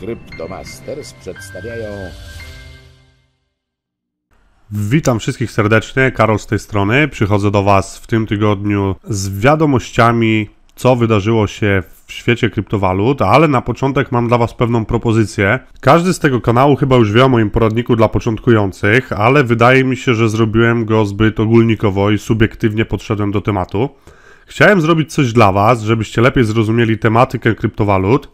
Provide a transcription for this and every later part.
Cryptomasters przedstawiają. Witam wszystkich serdecznie, Karol z tej strony. Przychodzę do Was w tym tygodniu z wiadomościami, co wydarzyło się w świecie kryptowalut, ale na początek mam dla Was pewną propozycję. Każdy z tego kanału chyba już wie o moim poradniku dla początkujących, ale wydaje mi się, że zrobiłem go zbyt ogólnikowo i subiektywnie podszedłem do tematu. Chciałem zrobić coś dla Was, żebyście lepiej zrozumieli tematykę kryptowalut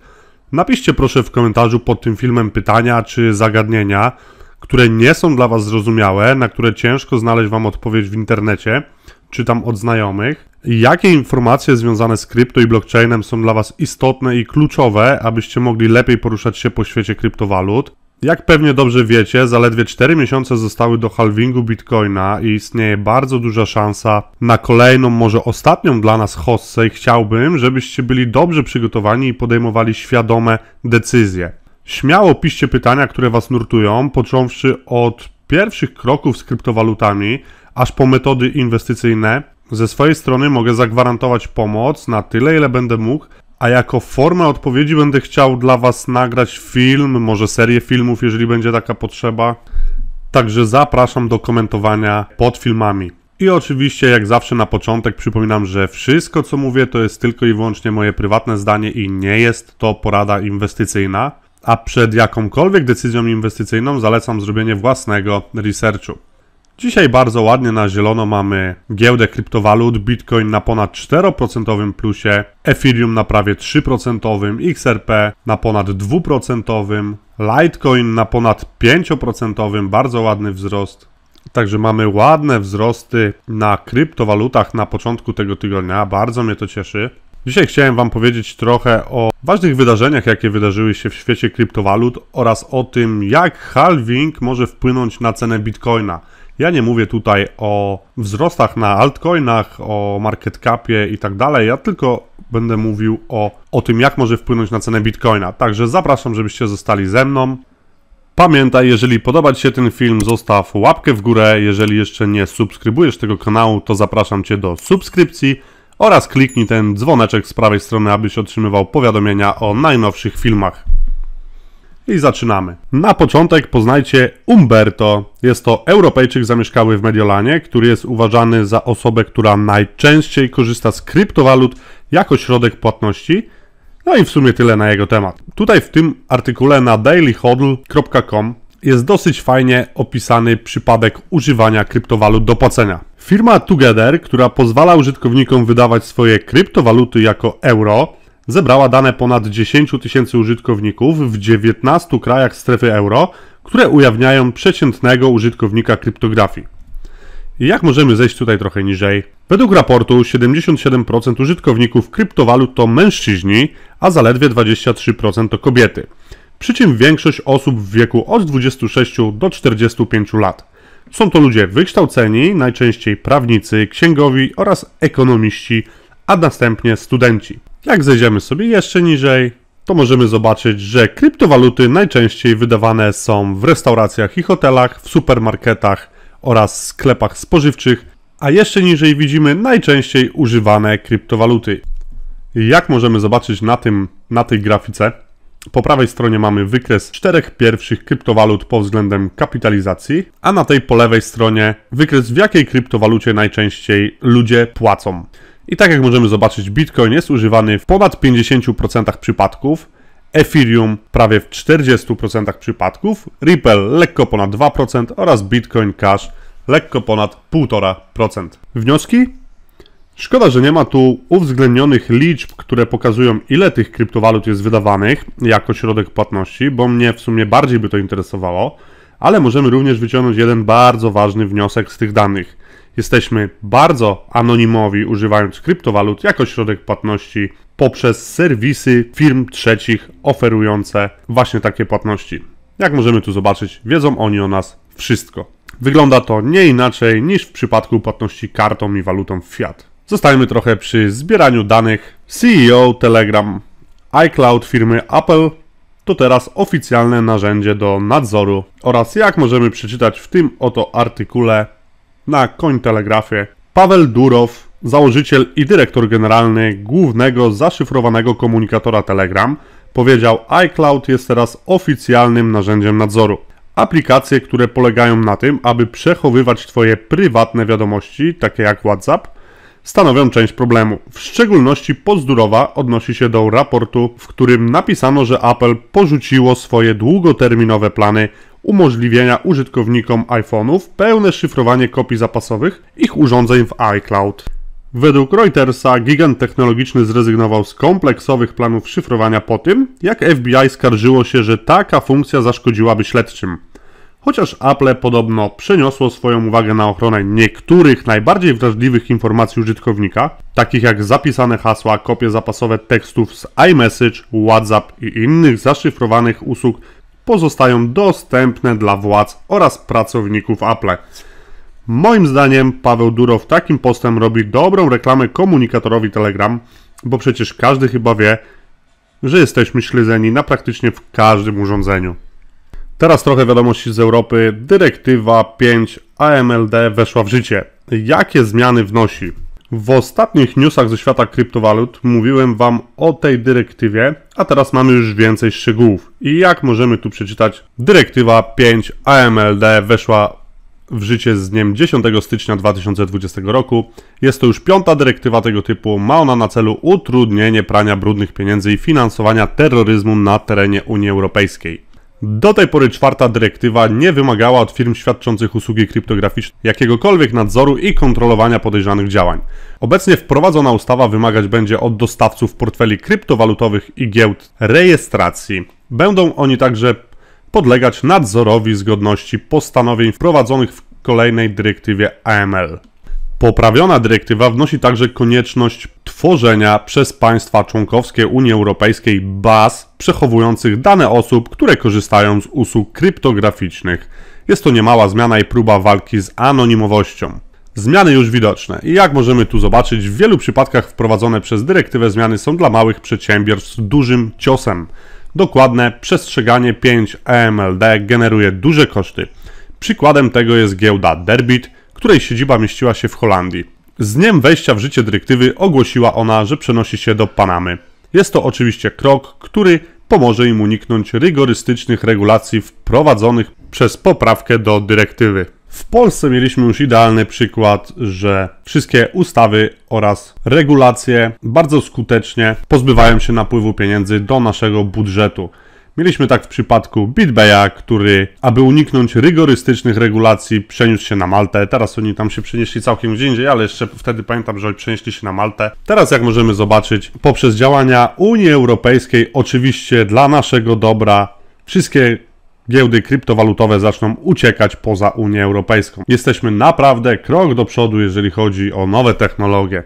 Napiszcie proszę w komentarzu pod tym filmem pytania czy zagadnienia, które nie są dla Was zrozumiałe, na które ciężko znaleźć Wam odpowiedź w internecie, czy tam od znajomych. Jakie informacje związane z krypto i blockchainem są dla Was istotne i kluczowe, abyście mogli lepiej poruszać się po świecie kryptowalut? Jak pewnie dobrze wiecie, zaledwie 4 miesiące zostały do halvingu bitcoina i istnieje bardzo duża szansa na kolejną, może ostatnią dla nas hossę i chciałbym, żebyście byli dobrze przygotowani i podejmowali świadome decyzje. Śmiało piszcie pytania, które Was nurtują, począwszy od pierwszych kroków z kryptowalutami, aż po metody inwestycyjne. Ze swojej strony mogę zagwarantować pomoc na tyle, ile będę mógł, a jako formę odpowiedzi będę chciał dla Was nagrać film, może serię filmów, jeżeli będzie taka potrzeba. Także zapraszam do komentowania pod filmami. I oczywiście, jak zawsze na początek, przypominam, że wszystko co mówię to jest tylko i wyłącznie moje prywatne zdanie i nie jest to porada inwestycyjna. A przed jakąkolwiek decyzją inwestycyjną zalecam zrobienie własnego researchu. Dzisiaj bardzo ładnie na zielono mamy giełdę kryptowalut, Bitcoin na ponad 4% plusie, Ethereum na prawie 3%, XRP na ponad 2%, Litecoin na ponad 5%, bardzo ładny wzrost. Także mamy ładne wzrosty na kryptowalutach na początku tego tygodnia, bardzo mnie to cieszy. Dzisiaj chciałem Wam powiedzieć trochę o ważnych wydarzeniach, jakie wydarzyły się w świecie kryptowalut oraz o tym, jak halving może wpłynąć na cenę bitcoina. Ja nie mówię tutaj o wzrostach na altcoinach, o market capie i tak dalej. Ja tylko będę mówił o, o tym, jak może wpłynąć na cenę bitcoina. Także zapraszam, żebyście zostali ze mną. Pamiętaj, jeżeli podoba Ci się ten film, zostaw łapkę w górę. Jeżeli jeszcze nie subskrybujesz tego kanału, to zapraszam Cię do subskrypcji oraz kliknij ten dzwoneczek z prawej strony, abyś otrzymywał powiadomienia o najnowszych filmach i zaczynamy. Na początek poznajcie Umberto. Jest to Europejczyk zamieszkały w Mediolanie, który jest uważany za osobę, która najczęściej korzysta z kryptowalut jako środek płatności. No i w sumie tyle na jego temat. Tutaj w tym artykule na dailyhodl.com jest dosyć fajnie opisany przypadek używania kryptowalut do płacenia. Firma Together, która pozwala użytkownikom wydawać swoje kryptowaluty jako euro, zebrała dane ponad 10 tysięcy użytkowników w 19 krajach strefy euro, które ujawniają przeciętnego użytkownika kryptografii. Jak możemy zejść tutaj trochę niżej? Według raportu 77% użytkowników kryptowalut to mężczyźni, a zaledwie 23% to kobiety. Przy czym większość osób w wieku od 26 do 45 lat. Są to ludzie wykształceni, najczęściej prawnicy, księgowi oraz ekonomiści, a następnie studenci. Jak zejdziemy sobie jeszcze niżej, to możemy zobaczyć, że kryptowaluty najczęściej wydawane są w restauracjach i hotelach, w supermarketach oraz sklepach spożywczych, a jeszcze niżej widzimy najczęściej używane kryptowaluty. Jak możemy zobaczyć na, tym, na tej grafice, po prawej stronie mamy wykres czterech pierwszych kryptowalut pod względem kapitalizacji, a na tej po lewej stronie wykres w jakiej kryptowalucie najczęściej ludzie płacą. I tak jak możemy zobaczyć, Bitcoin jest używany w ponad 50% przypadków, Ethereum prawie w 40% przypadków, Ripple lekko ponad 2% oraz Bitcoin Cash lekko ponad 1,5%. Wnioski? Szkoda, że nie ma tu uwzględnionych liczb, które pokazują, ile tych kryptowalut jest wydawanych jako środek płatności, bo mnie w sumie bardziej by to interesowało, ale możemy również wyciągnąć jeden bardzo ważny wniosek z tych danych. Jesteśmy bardzo anonimowi, używając kryptowalut jako środek płatności poprzez serwisy firm trzecich oferujące właśnie takie płatności. Jak możemy tu zobaczyć, wiedzą oni o nas wszystko. Wygląda to nie inaczej niż w przypadku płatności kartą i walutą fiat. Zostajemy trochę przy zbieraniu danych. CEO, Telegram, iCloud firmy Apple to teraz oficjalne narzędzie do nadzoru oraz jak możemy przeczytać w tym oto artykule na koń telegrafie. Paweł Durow, założyciel i dyrektor generalny głównego zaszyfrowanego komunikatora Telegram, powiedział: iCloud jest teraz oficjalnym narzędziem nadzoru. Aplikacje, które polegają na tym, aby przechowywać Twoje prywatne wiadomości, takie jak WhatsApp, stanowią część problemu. W szczególności pozdurowa odnosi się do raportu, w którym napisano, że Apple porzuciło swoje długoterminowe plany umożliwienia użytkownikom iPhone'ów pełne szyfrowanie kopii zapasowych ich urządzeń w iCloud. Według Reutersa gigant technologiczny zrezygnował z kompleksowych planów szyfrowania po tym, jak FBI skarżyło się, że taka funkcja zaszkodziłaby śledczym. Chociaż Apple podobno przeniosło swoją uwagę na ochronę niektórych najbardziej wrażliwych informacji użytkownika, takich jak zapisane hasła, kopie zapasowe tekstów z iMessage, WhatsApp i innych zaszyfrowanych usług pozostają dostępne dla władz oraz pracowników Apple. Moim zdaniem Paweł Durow takim postem robi dobrą reklamę komunikatorowi Telegram, bo przecież każdy chyba wie, że jesteśmy śledzeni na praktycznie w każdym urządzeniu. Teraz trochę wiadomości z Europy. Dyrektywa 5 AMLD weszła w życie. Jakie zmiany wnosi? W ostatnich newsach ze świata kryptowalut mówiłem Wam o tej dyrektywie, a teraz mamy już więcej szczegółów. I jak możemy tu przeczytać, dyrektywa 5 AMLD weszła w życie z dniem 10 stycznia 2020 roku. Jest to już piąta dyrektywa tego typu. Ma ona na celu utrudnienie prania brudnych pieniędzy i finansowania terroryzmu na terenie Unii Europejskiej. Do tej pory czwarta dyrektywa nie wymagała od firm świadczących usługi kryptograficzne jakiegokolwiek nadzoru i kontrolowania podejrzanych działań. Obecnie wprowadzona ustawa wymagać będzie od dostawców portfeli kryptowalutowych i giełd rejestracji. Będą oni także podlegać nadzorowi zgodności postanowień wprowadzonych w kolejnej dyrektywie AML. Poprawiona dyrektywa wnosi także konieczność tworzenia przez państwa członkowskie Unii Europejskiej baz przechowujących dane osób, które korzystają z usług kryptograficznych. Jest to niemała zmiana i próba walki z anonimowością. Zmiany już widoczne i jak możemy tu zobaczyć, w wielu przypadkach wprowadzone przez dyrektywę zmiany są dla małych przedsiębiorstw dużym ciosem. Dokładne przestrzeganie 5 EMLD generuje duże koszty. Przykładem tego jest giełda Derbit, której siedziba mieściła się w Holandii. Z dniem wejścia w życie dyrektywy ogłosiła ona, że przenosi się do Panamy. Jest to oczywiście krok, który pomoże im uniknąć rygorystycznych regulacji wprowadzonych przez poprawkę do dyrektywy. W Polsce mieliśmy już idealny przykład, że wszystkie ustawy oraz regulacje bardzo skutecznie pozbywają się napływu pieniędzy do naszego budżetu. Mieliśmy tak w przypadku BitBaya, który, aby uniknąć rygorystycznych regulacji, przeniósł się na Maltę. Teraz oni tam się przenieśli całkiem gdzie indziej, ale jeszcze wtedy pamiętam, że oni przenieśli się na Maltę. Teraz, jak możemy zobaczyć, poprzez działania Unii Europejskiej, oczywiście dla naszego dobra, wszystkie giełdy kryptowalutowe zaczną uciekać poza Unię Europejską. Jesteśmy naprawdę krok do przodu, jeżeli chodzi o nowe technologie.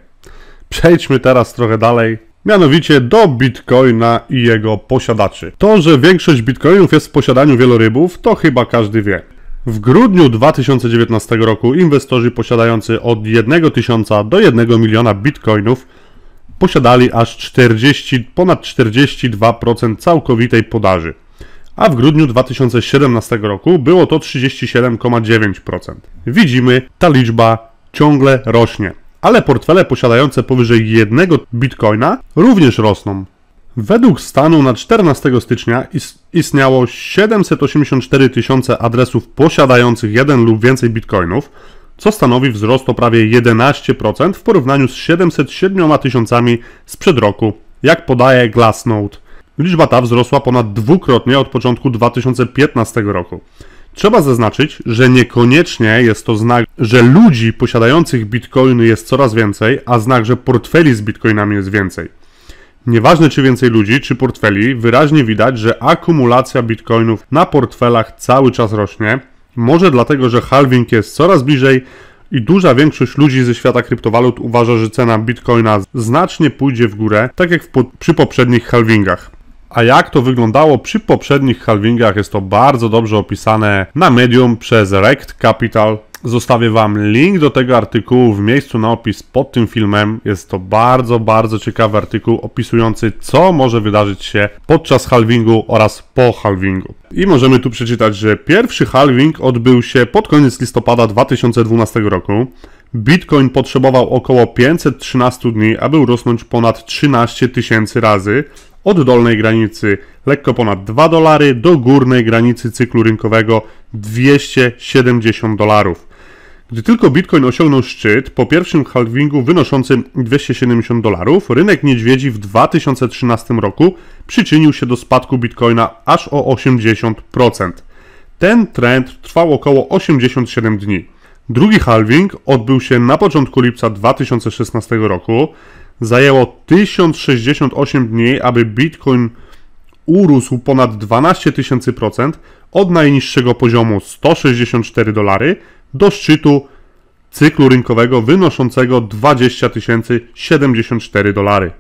Przejdźmy teraz trochę dalej mianowicie do bitcoina i jego posiadaczy. To, że większość bitcoinów jest w posiadaniu wielorybów, to chyba każdy wie. W grudniu 2019 roku inwestorzy posiadający od 1 tysiąca do 1 miliona bitcoinów posiadali aż 40, ponad 42% całkowitej podaży, a w grudniu 2017 roku było to 37,9%. Widzimy, ta liczba ciągle rośnie ale portfele posiadające powyżej jednego bitcoina również rosną. Według stanu na 14 stycznia istniało 784 tysiące adresów posiadających jeden lub więcej bitcoinów, co stanowi wzrost o prawie 11% w porównaniu z 707 tysiącami sprzed roku, jak podaje Glassnode. Liczba ta wzrosła ponad dwukrotnie od początku 2015 roku. Trzeba zaznaczyć, że niekoniecznie jest to znak, że ludzi posiadających bitcoiny jest coraz więcej, a znak, że portfeli z bitcoinami jest więcej. Nieważne czy więcej ludzi, czy portfeli, wyraźnie widać, że akumulacja bitcoinów na portfelach cały czas rośnie. Może dlatego, że halving jest coraz bliżej i duża większość ludzi ze świata kryptowalut uważa, że cena bitcoina znacznie pójdzie w górę, tak jak po, przy poprzednich halvingach a jak to wyglądało przy poprzednich halvingach jest to bardzo dobrze opisane na medium przez Rect Capital. Zostawię Wam link do tego artykułu w miejscu na opis pod tym filmem. Jest to bardzo, bardzo ciekawy artykuł opisujący, co może wydarzyć się podczas halvingu oraz po halvingu. I możemy tu przeczytać, że pierwszy halving odbył się pod koniec listopada 2012 roku. Bitcoin potrzebował około 513 dni, aby urosnąć ponad 13 tysięcy razy, od dolnej granicy lekko ponad 2 dolary do górnej granicy cyklu rynkowego 270 dolarów. Gdy tylko Bitcoin osiągnął szczyt po pierwszym halvingu wynoszącym 270 dolarów, rynek niedźwiedzi w 2013 roku przyczynił się do spadku Bitcoina aż o 80%. Ten trend trwał około 87 dni. Drugi halving odbył się na początku lipca 2016 roku zajęło 1068 dni, aby Bitcoin urósł ponad 12 tysięcy procent od najniższego poziomu 164 dolary do szczytu cyklu rynkowego wynoszącego 20 074 dolary.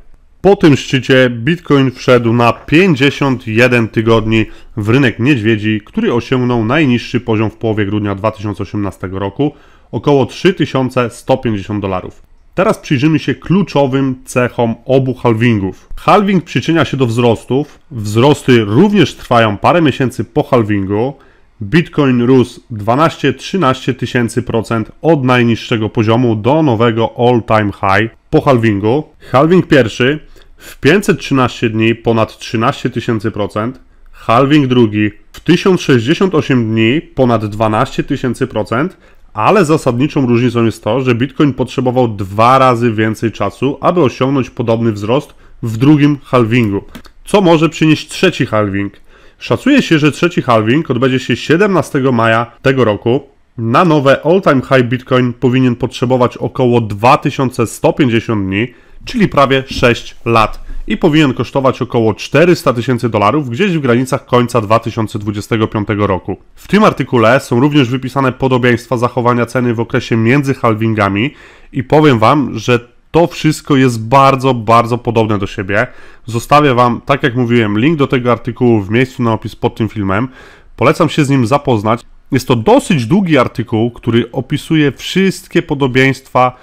Po tym szczycie Bitcoin wszedł na 51 tygodni w rynek niedźwiedzi, który osiągnął najniższy poziom w połowie grudnia 2018 roku około 3150 dolarów. Teraz przyjrzymy się kluczowym cechom obu halvingów. Halving przyczynia się do wzrostów. Wzrosty również trwają parę miesięcy po halvingu. Bitcoin rósł 12-13 tysięcy procent od najniższego poziomu do nowego all-time high po halvingu. Halving pierwszy w 513 dni ponad 13 tysięcy procent. Halving drugi w 1068 dni ponad 12 tysięcy procent ale zasadniczą różnicą jest to, że Bitcoin potrzebował dwa razy więcej czasu, aby osiągnąć podobny wzrost w drugim halvingu, co może przynieść trzeci halving. Szacuje się, że trzeci halving odbędzie się 17 maja tego roku. Na nowe all-time high Bitcoin powinien potrzebować około 2150 dni, czyli prawie 6 lat i powinien kosztować około 400 tysięcy dolarów, gdzieś w granicach końca 2025 roku. W tym artykule są również wypisane podobieństwa zachowania ceny w okresie między halvingami i powiem Wam, że to wszystko jest bardzo, bardzo podobne do siebie. Zostawię Wam, tak jak mówiłem, link do tego artykułu w miejscu na opis pod tym filmem. Polecam się z nim zapoznać. Jest to dosyć długi artykuł, który opisuje wszystkie podobieństwa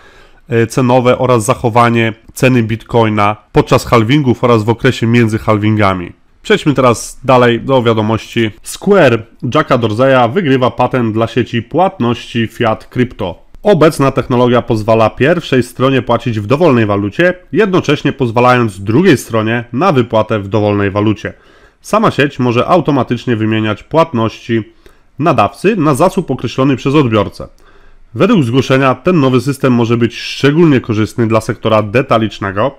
E, cenowe oraz zachowanie ceny bitcoina podczas halvingów oraz w okresie między halvingami. Przejdźmy teraz dalej do wiadomości. Square Jacka Dorzeya wygrywa patent dla sieci płatności Fiat Crypto. Obecna technologia pozwala pierwszej stronie płacić w dowolnej walucie, jednocześnie pozwalając drugiej stronie na wypłatę w dowolnej walucie. Sama sieć może automatycznie wymieniać płatności nadawcy na zasób określony przez odbiorcę. Według zgłoszenia ten nowy system może być szczególnie korzystny dla sektora detalicznego.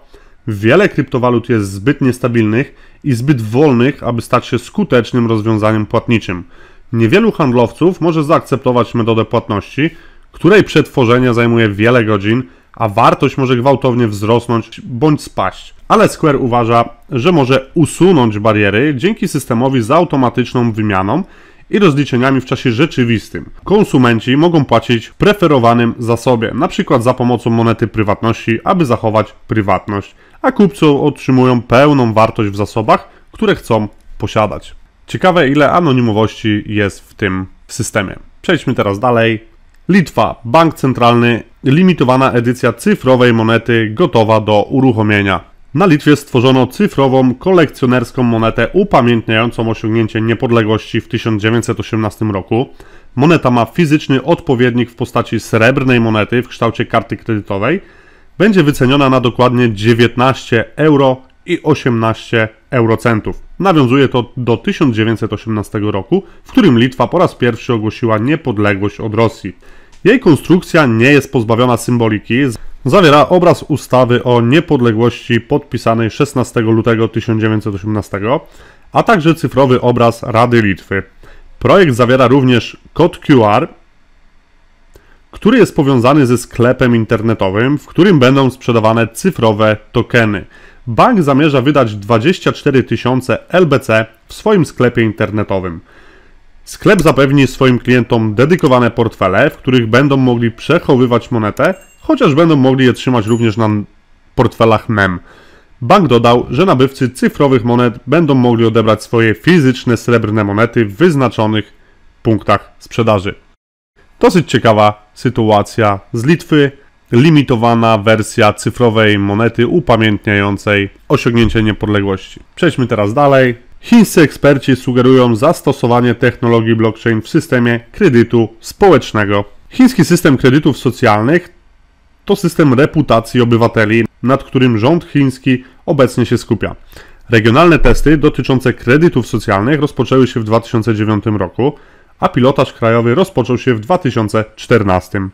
Wiele kryptowalut jest zbyt niestabilnych i zbyt wolnych, aby stać się skutecznym rozwiązaniem płatniczym. Niewielu handlowców może zaakceptować metodę płatności, której przetworzenie zajmuje wiele godzin, a wartość może gwałtownie wzrosnąć bądź spaść. Ale Square uważa, że może usunąć bariery dzięki systemowi z automatyczną wymianą i rozliczeniami w czasie rzeczywistym. Konsumenci mogą płacić w preferowanym zasobie, np. za pomocą monety prywatności, aby zachować prywatność, a kupcy otrzymują pełną wartość w zasobach, które chcą posiadać. Ciekawe ile anonimowości jest w tym systemie. Przejdźmy teraz dalej. Litwa, bank centralny, limitowana edycja cyfrowej monety gotowa do uruchomienia. Na Litwie stworzono cyfrową, kolekcjonerską monetę upamiętniającą osiągnięcie niepodległości w 1918 roku. Moneta ma fizyczny odpowiednik w postaci srebrnej monety w kształcie karty kredytowej. Będzie wyceniona na dokładnie 19 euro i 18 eurocentów. Nawiązuje to do 1918 roku, w którym Litwa po raz pierwszy ogłosiła niepodległość od Rosji. Jej konstrukcja nie jest pozbawiona symboliki zawiera obraz ustawy o niepodległości podpisanej 16 lutego 1918, a także cyfrowy obraz Rady Litwy. Projekt zawiera również kod QR, który jest powiązany ze sklepem internetowym, w którym będą sprzedawane cyfrowe tokeny. Bank zamierza wydać 24 tysiące LBC w swoim sklepie internetowym. Sklep zapewni swoim klientom dedykowane portfele, w których będą mogli przechowywać monetę, chociaż będą mogli je trzymać również na portfelach MEM. Bank dodał, że nabywcy cyfrowych monet będą mogli odebrać swoje fizyczne srebrne monety w wyznaczonych punktach sprzedaży. Dosyć ciekawa sytuacja z Litwy. Limitowana wersja cyfrowej monety upamiętniającej osiągnięcie niepodległości. Przejdźmy teraz dalej. Chińscy eksperci sugerują zastosowanie technologii blockchain w systemie kredytu społecznego. Chiński system kredytów socjalnych to system reputacji obywateli, nad którym rząd chiński obecnie się skupia. Regionalne testy dotyczące kredytów socjalnych rozpoczęły się w 2009 roku, a pilotaż krajowy rozpoczął się w 2014.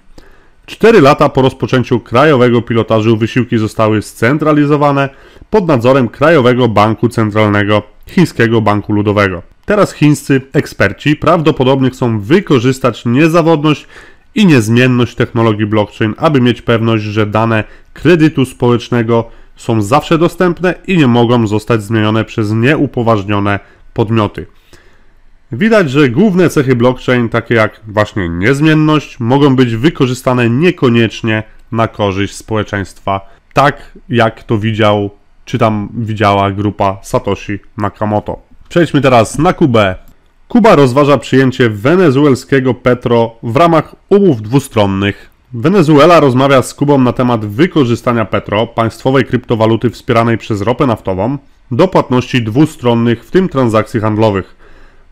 Cztery lata po rozpoczęciu krajowego pilotażu wysiłki zostały scentralizowane pod nadzorem Krajowego Banku Centralnego Chińskiego Banku Ludowego. Teraz chińscy eksperci prawdopodobnie chcą wykorzystać niezawodność i niezmienność technologii blockchain, aby mieć pewność, że dane kredytu społecznego są zawsze dostępne i nie mogą zostać zmienione przez nieupoważnione podmioty. Widać, że główne cechy blockchain, takie jak właśnie niezmienność, mogą być wykorzystane niekoniecznie na korzyść społeczeństwa, tak jak to widział, czy tam widziała grupa Satoshi Nakamoto. Przejdźmy teraz na Kubę. Kuba rozważa przyjęcie wenezuelskiego petro w ramach umów dwustronnych. Wenezuela rozmawia z Kubą na temat wykorzystania petro, państwowej kryptowaluty wspieranej przez ropę naftową, do płatności dwustronnych, w tym transakcji handlowych.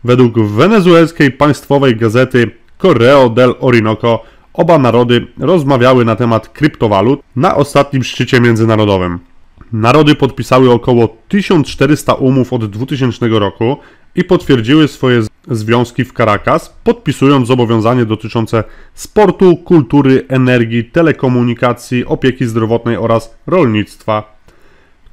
Według wenezuelskiej państwowej gazety Correo del Orinoco oba narody rozmawiały na temat kryptowalut na ostatnim szczycie międzynarodowym. Narody podpisały około 1400 umów od 2000 roku i potwierdziły swoje związki w Caracas, podpisując zobowiązanie dotyczące sportu, kultury, energii, telekomunikacji, opieki zdrowotnej oraz rolnictwa.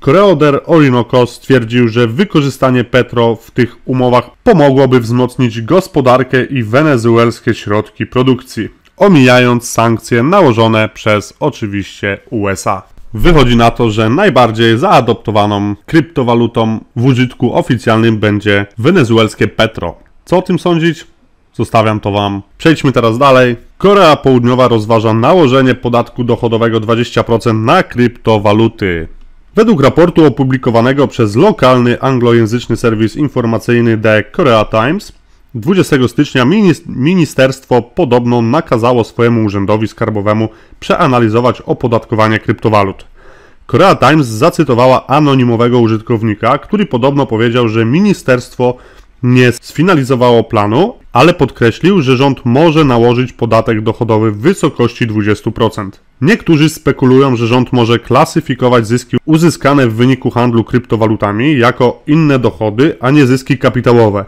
Koreoder Orinoco stwierdził, że wykorzystanie petro w tych umowach pomogłoby wzmocnić gospodarkę i wenezuelskie środki produkcji, omijając sankcje nałożone przez oczywiście USA. Wychodzi na to, że najbardziej zaadoptowaną kryptowalutą w użytku oficjalnym będzie wenezuelskie petro. Co o tym sądzić? Zostawiam to Wam. Przejdźmy teraz dalej. Korea Południowa rozważa nałożenie podatku dochodowego 20% na kryptowaluty. Według raportu opublikowanego przez lokalny anglojęzyczny serwis informacyjny The Korea Times, 20 stycznia ministerstwo podobno nakazało swojemu urzędowi skarbowemu przeanalizować opodatkowanie kryptowalut. Korea Times zacytowała anonimowego użytkownika, który podobno powiedział, że ministerstwo nie sfinalizowało planu ale podkreślił, że rząd może nałożyć podatek dochodowy w wysokości 20%. Niektórzy spekulują, że rząd może klasyfikować zyski uzyskane w wyniku handlu kryptowalutami jako inne dochody, a nie zyski kapitałowe.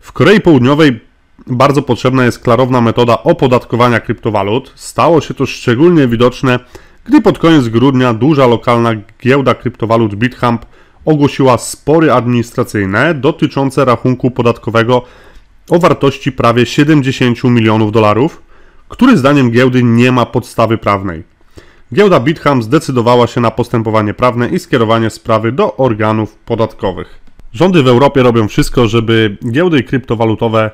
W Korei Południowej bardzo potrzebna jest klarowna metoda opodatkowania kryptowalut. Stało się to szczególnie widoczne, gdy pod koniec grudnia duża lokalna giełda kryptowalut BitHump ogłosiła spory administracyjne dotyczące rachunku podatkowego o wartości prawie 70 milionów dolarów, który zdaniem giełdy nie ma podstawy prawnej. Giełda Bitham zdecydowała się na postępowanie prawne i skierowanie sprawy do organów podatkowych. Rządy w Europie robią wszystko, żeby giełdy kryptowalutowe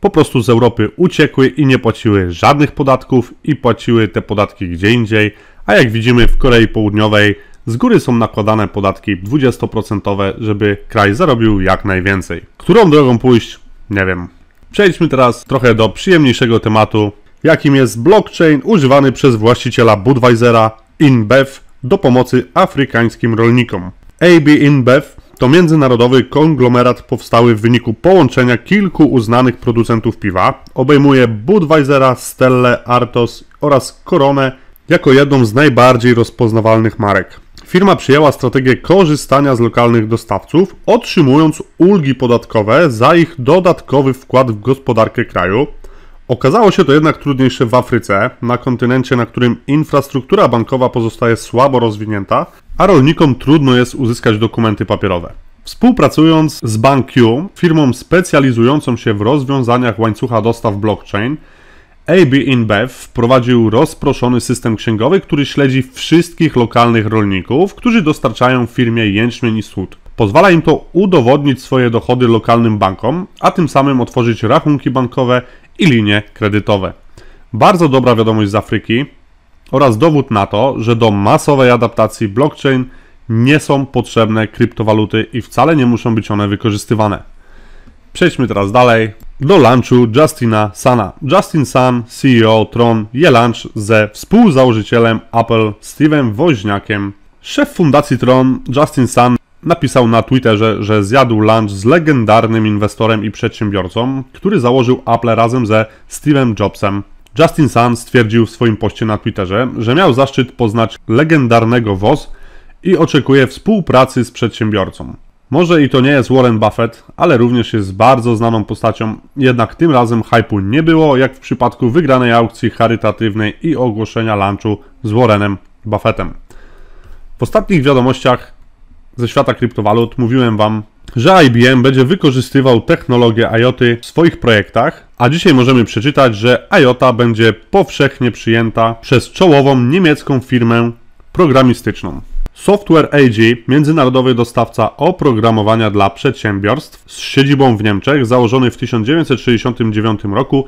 po prostu z Europy uciekły i nie płaciły żadnych podatków i płaciły te podatki gdzie indziej, a jak widzimy w Korei Południowej z góry są nakładane podatki 20%, żeby kraj zarobił jak najwięcej. Którą drogą pójść nie wiem. Przejdźmy teraz trochę do przyjemniejszego tematu, jakim jest blockchain używany przez właściciela Budweisera InBev do pomocy afrykańskim rolnikom. AB InBev to międzynarodowy konglomerat powstały w wyniku połączenia kilku uznanych producentów piwa. Obejmuje Budweisera, Stelle, Artos oraz Koronę jako jedną z najbardziej rozpoznawalnych marek firma przyjęła strategię korzystania z lokalnych dostawców, otrzymując ulgi podatkowe za ich dodatkowy wkład w gospodarkę kraju. Okazało się to jednak trudniejsze w Afryce, na kontynencie, na którym infrastruktura bankowa pozostaje słabo rozwinięta, a rolnikom trudno jest uzyskać dokumenty papierowe. Współpracując z Banku, firmą specjalizującą się w rozwiązaniach łańcucha dostaw blockchain, AB InBev wprowadził rozproszony system księgowy, który śledzi wszystkich lokalnych rolników, którzy dostarczają firmie jęczmień i słód. Pozwala im to udowodnić swoje dochody lokalnym bankom, a tym samym otworzyć rachunki bankowe i linie kredytowe. Bardzo dobra wiadomość z Afryki oraz dowód na to, że do masowej adaptacji blockchain nie są potrzebne kryptowaluty i wcale nie muszą być one wykorzystywane. Przejdźmy teraz dalej do lunchu Justina Sana. Justin Sun, CEO Tron, je lunch ze współzałożycielem Apple Steve'em Woźniakiem. Szef fundacji Tron, Justin Sun, napisał na Twitterze, że zjadł lunch z legendarnym inwestorem i przedsiębiorcą, który założył Apple razem ze Steve'em Jobsem. Justin Sun stwierdził w swoim poście na Twitterze, że miał zaszczyt poznać legendarnego WOS i oczekuje współpracy z przedsiębiorcą. Może i to nie jest Warren Buffett, ale również jest bardzo znaną postacią, jednak tym razem hypu nie było, jak w przypadku wygranej aukcji charytatywnej i ogłoszenia lunchu z Warrenem Buffettem. W ostatnich wiadomościach ze świata kryptowalut mówiłem Wam, że IBM będzie wykorzystywał technologię IoT w swoich projektach, a dzisiaj możemy przeczytać, że IOTA będzie powszechnie przyjęta przez czołową niemiecką firmę programistyczną. Software AG, międzynarodowy dostawca oprogramowania dla przedsiębiorstw z siedzibą w Niemczech, założony w 1969 roku,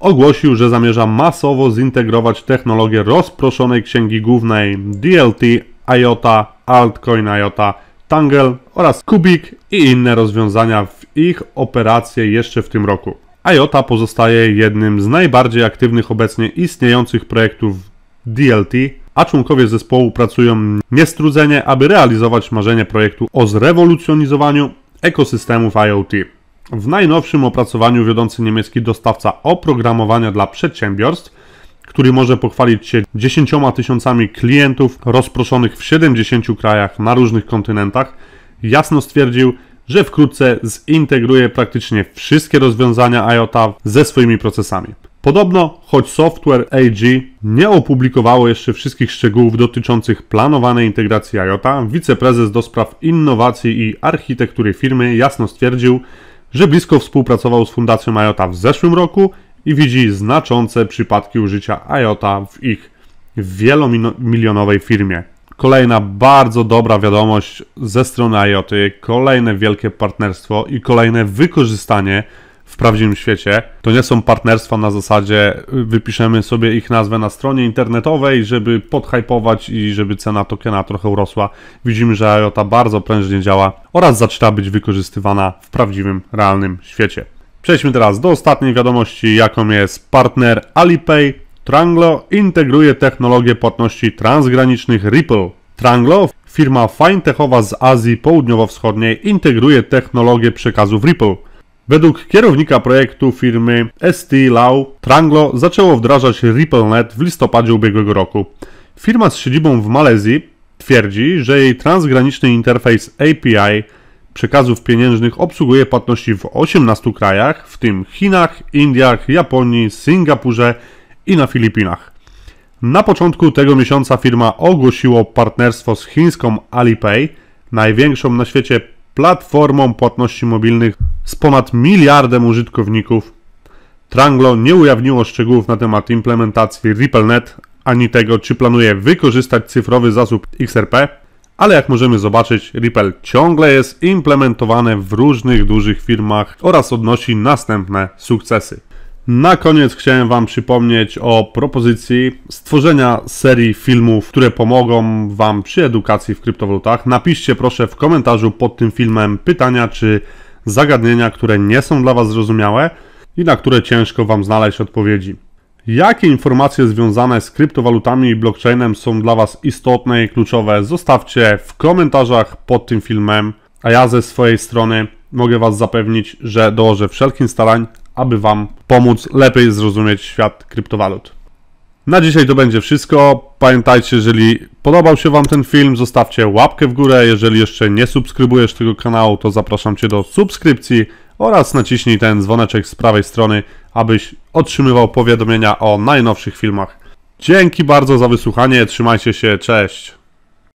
ogłosił, że zamierza masowo zintegrować technologię rozproszonej księgi głównej DLT, IOTA, Altcoin IOTA, Tangle oraz Kubik i inne rozwiązania w ich operacje jeszcze w tym roku. IOTA pozostaje jednym z najbardziej aktywnych obecnie istniejących projektów DLT a członkowie zespołu pracują niestrudzenie, aby realizować marzenie projektu o zrewolucjonizowaniu ekosystemów IoT. W najnowszym opracowaniu wiodący niemiecki dostawca oprogramowania dla przedsiębiorstw, który może pochwalić się 10 tysiącami klientów rozproszonych w 70 krajach na różnych kontynentach, jasno stwierdził, że wkrótce zintegruje praktycznie wszystkie rozwiązania IoT ze swoimi procesami. Podobno, choć Software AG nie opublikowało jeszcze wszystkich szczegółów dotyczących planowanej integracji IOTA, wiceprezes do spraw innowacji i architektury firmy jasno stwierdził, że blisko współpracował z Fundacją IOTA w zeszłym roku i widzi znaczące przypadki użycia IOTA w ich wielomilionowej firmie. Kolejna bardzo dobra wiadomość ze strony IOTA, kolejne wielkie partnerstwo i kolejne wykorzystanie w prawdziwym świecie. To nie są partnerstwa na zasadzie y, wypiszemy sobie ich nazwę na stronie internetowej, żeby podhypować i żeby cena tokena trochę urosła. Widzimy, że IOTA bardzo prężnie działa oraz zaczyna być wykorzystywana w prawdziwym, realnym świecie. Przejdźmy teraz do ostatniej wiadomości, jaką jest partner Alipay. Tranglo integruje technologię płatności transgranicznych Ripple. Tranglo, firma fintechowa z Azji Południowo-Wschodniej, integruje technologię przekazów Ripple. Według kierownika projektu firmy ST Lau, Tranglo zaczęło wdrażać RippleNet w listopadzie ubiegłego roku. Firma z siedzibą w Malezji twierdzi, że jej transgraniczny interfejs API przekazów pieniężnych obsługuje płatności w 18 krajach, w tym Chinach, Indiach, Japonii, Singapurze i na Filipinach. Na początku tego miesiąca firma ogłosiła partnerstwo z chińską Alipay, największą na świecie platformą płatności mobilnych z ponad miliardem użytkowników. Tranglo nie ujawniło szczegółów na temat implementacji RippleNet ani tego, czy planuje wykorzystać cyfrowy zasób XRP, ale jak możemy zobaczyć, Ripple ciągle jest implementowane w różnych dużych firmach oraz odnosi następne sukcesy. Na koniec chciałem Wam przypomnieć o propozycji stworzenia serii filmów, które pomogą Wam przy edukacji w kryptowalutach. Napiszcie proszę w komentarzu pod tym filmem pytania czy zagadnienia, które nie są dla Was zrozumiałe i na które ciężko Wam znaleźć odpowiedzi. Jakie informacje związane z kryptowalutami i blockchainem są dla Was istotne i kluczowe? Zostawcie w komentarzach pod tym filmem, a ja ze swojej strony mogę Was zapewnić, że dołożę wszelkich starań, aby Wam pomóc lepiej zrozumieć świat kryptowalut. Na dzisiaj to będzie wszystko. Pamiętajcie, jeżeli podobał się Wam ten film, zostawcie łapkę w górę. Jeżeli jeszcze nie subskrybujesz tego kanału, to zapraszam Cię do subskrypcji oraz naciśnij ten dzwoneczek z prawej strony, abyś otrzymywał powiadomienia o najnowszych filmach. Dzięki bardzo za wysłuchanie, trzymajcie się, cześć!